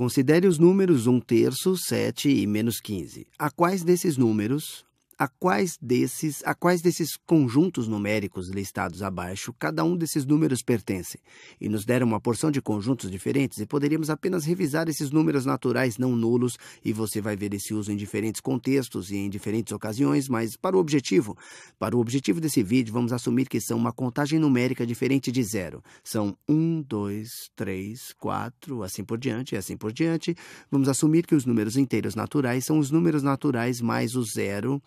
Considere os números 1 terço, 7 e menos 15. A quais desses números a quais desses, a quais desses conjuntos numéricos listados abaixo cada um desses números pertence, e nos deram uma porção de conjuntos diferentes e poderíamos apenas revisar esses números naturais não nulos, e você vai ver esse uso em diferentes contextos e em diferentes ocasiões, mas para o objetivo, para o objetivo desse vídeo, vamos assumir que são uma contagem numérica diferente de zero. São 1, 2, 3, 4, assim por diante, e assim por diante. Vamos assumir que os números inteiros naturais são os números naturais mais o zero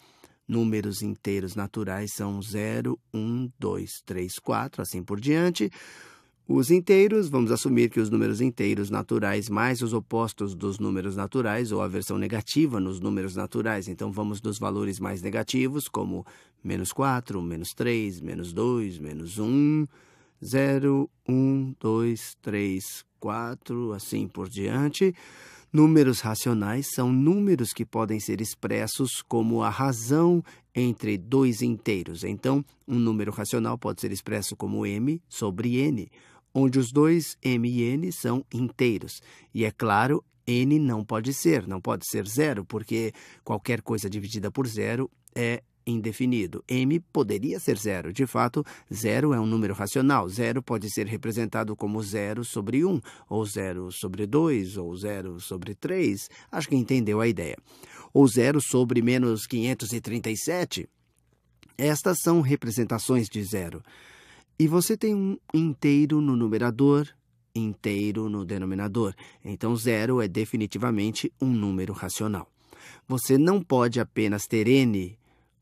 Números inteiros naturais são 0, 1, 2, 3, 4, assim por diante. Os inteiros, vamos assumir que os números inteiros naturais mais os opostos dos números naturais, ou a versão negativa nos números naturais. Então vamos dos valores mais negativos, como menos 4, menos 3, menos 2, menos 1, 0, 1, 2, 3, 4, assim por diante. Números racionais são números que podem ser expressos como a razão entre dois inteiros. Então, um número racional pode ser expresso como m sobre n, onde os dois m e n são inteiros. E é claro, n não pode ser, não pode ser zero, porque qualquer coisa dividida por zero é indefinido. m poderia ser zero. De fato, zero é um número racional. Zero pode ser representado como zero sobre 1, um, ou zero sobre 2, ou zero sobre 3. Acho que entendeu a ideia. Ou zero sobre menos 537. Estas são representações de zero. E você tem um inteiro no numerador, inteiro no denominador. Então, zero é definitivamente um número racional. Você não pode apenas ter n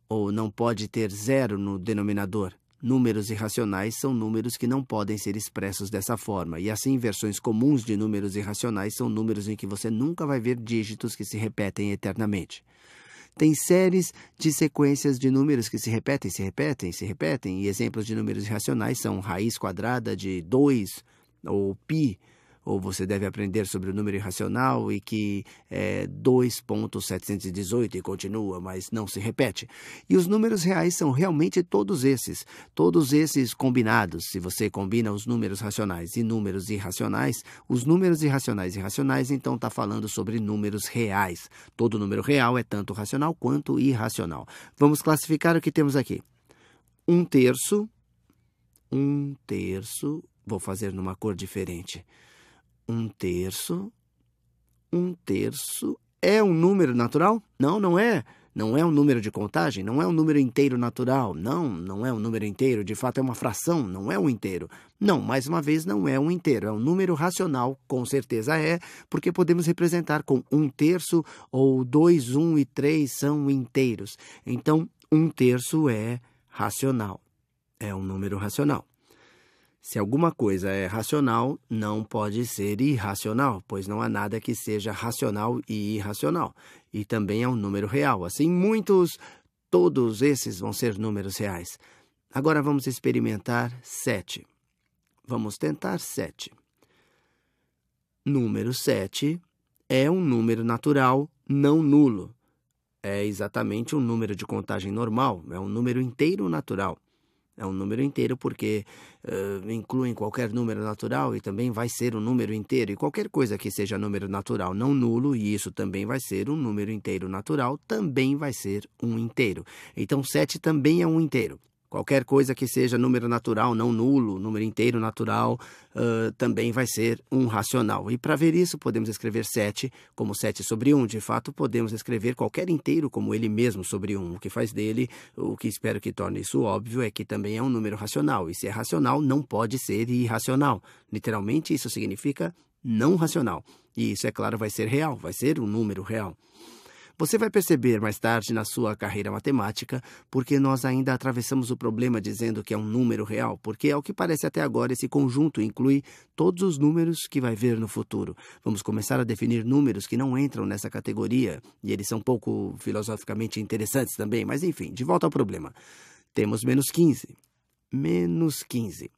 ou não pode ter zero no denominador. Números irracionais são números que não podem ser expressos dessa forma, e assim versões comuns de números irracionais são números em que você nunca vai ver dígitos que se repetem eternamente. Tem séries de sequências de números que se repetem, se repetem, se repetem, e exemplos de números irracionais são raiz quadrada de 2 ou π ou você deve aprender sobre o número irracional e que é 2.718 e continua, mas não se repete. E os números reais são realmente todos esses, todos esses combinados. Se você combina os números racionais e números irracionais, os números irracionais e racionais, então está falando sobre números reais. Todo número real é tanto racional quanto irracional. Vamos classificar o que temos aqui. Um terço, um terço, vou fazer numa cor diferente um terço. Um terço é um número natural? Não, não é. Não é um número de contagem, não é um número inteiro natural. Não, não é um número inteiro. De fato, é uma fração, não é um inteiro. Não, mais uma vez, não é um inteiro. É um número racional, com certeza é, porque podemos representar com um terço ou dois, um e três são inteiros. Então, um terço é racional. É um número racional. Se alguma coisa é racional, não pode ser irracional, pois não há nada que seja racional e irracional. E também é um número real. Assim, muitos, todos esses vão ser números reais. Agora vamos experimentar 7. Vamos tentar 7. Número 7 é um número natural não nulo. É exatamente um número de contagem normal, é um número inteiro natural. É um número inteiro porque uh, incluem qualquer número natural e também vai ser um número inteiro. E qualquer coisa que seja número natural não nulo, e isso também vai ser um número inteiro natural, também vai ser um inteiro. Então 7 também é um inteiro. Qualquer coisa que seja número natural, não nulo, número inteiro natural, uh, também vai ser um racional. E para ver isso, podemos escrever 7 como 7 sobre 1. De fato, podemos escrever qualquer inteiro como ele mesmo sobre 1. O que faz dele, o que espero que torne isso óbvio, é que também é um número racional. E se é racional, não pode ser irracional. Literalmente, isso significa não racional. E isso, é claro, vai ser real, vai ser um número real. Você vai perceber mais tarde na sua carreira matemática porque nós ainda atravessamos o problema dizendo que é um número real, porque ao é que parece até agora esse conjunto inclui todos os números que vai ver no futuro. Vamos começar a definir números que não entram nessa categoria e eles são pouco filosoficamente interessantes também, mas enfim, de volta ao problema. Temos menos 15. Menos 15.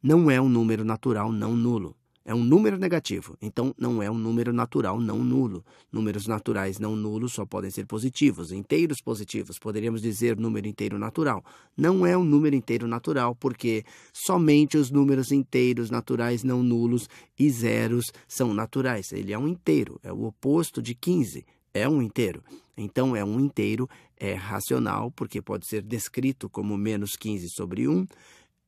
Não é um número natural não nulo. É um número negativo, então não é um número natural não nulo. Números naturais não nulos só podem ser positivos, inteiros positivos. Poderíamos dizer número inteiro natural. Não é um número inteiro natural, porque somente os números inteiros naturais não nulos e zeros são naturais. Ele é um inteiro, é o oposto de 15, é um inteiro. Então, é um inteiro, é racional, porque pode ser descrito como menos 15 sobre 1,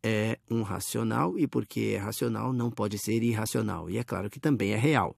é um racional e porque é racional não pode ser irracional. E é claro que também é real.